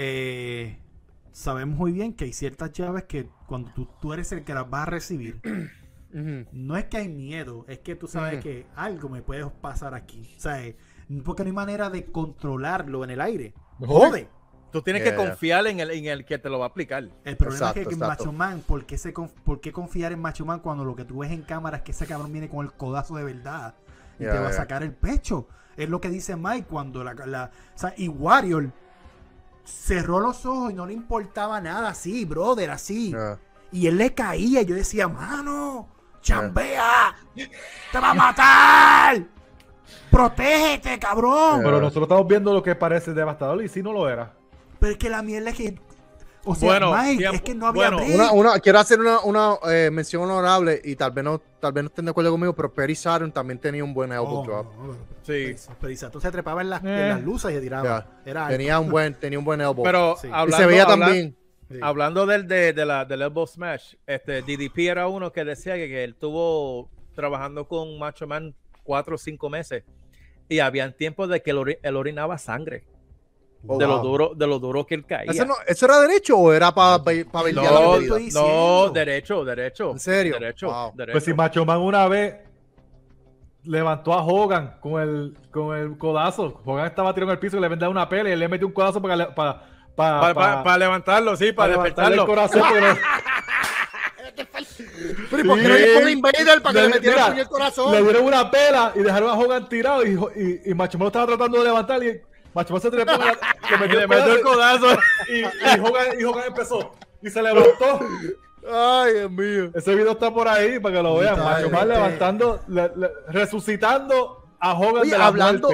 eh, sabemos muy bien que hay ciertas llaves que cuando tú, eres el que las vas a recibir, no es que hay miedo, es que tú sabes que algo me puede pasar aquí. O sea, eh, porque no hay manera de controlarlo en el aire. ¡Jode! Tú tienes que eh, confiar en, el, en el, que te lo va a aplicar. El problema es que, en Macho Man, ¿por qué, se ¿por qué, confiar en Macho Man cuando lo que tú ves en cámara es que ese cabrón viene con el codazo de verdad y te va a sacar el pecho? Es lo que dice Mike cuando la... la o sea, y Warrior cerró los ojos y no le importaba nada así, brother, así. Ah. Y él le caía y yo decía, mano, chambea, ah. te va a matar. Protégete, cabrón. Pero nosotros estamos viendo lo que parece devastador y si no lo era. Pero es que la mierda es que bueno, es que no había Quiero hacer una, eh, mención honorable y tal vez no tal vez no estén de acuerdo conmigo, pero Perry Saturn también tenía un buen elbow oh, sí. Perry Saturn se trepaba en, las eh. luces y se tiraba. tenía, un buen, tenía un buen elbow. Pero también. Hablando del, de, del elbow smash, este, DDP era uno que decía que, él estuvo trabajando con Macho Man cuatro o cinco meses y habían tiempos de que él orinaba sangre. Oh, de, lo duro, de que él caía. ¿Eso, no, era derecho o era para pa, no, No, derecho, derecho. ¿En serio? Derecho, Pues si Macho Man una vez levantó a Hogan con el, con el codazo. Hogan estaba tirando el piso y le vendía una pela y él le metió un codazo para, para, para, levantarlo, sí, para, despertarlo. el corazón. ¿por qué no le un Invader para que le, el corazón? Le dieron una pela y dejaron a Hogan tirado y, y, y Macho Man lo estaba tratando de levantar y Macho Paz se trepó, le metió, metió el codazo y, y, Hogan, y empezó y se levantó. Ay, Dios mío. Ese video está por ahí para que lo vean. Macho Paz levantando, resucitando a Hogan hablando,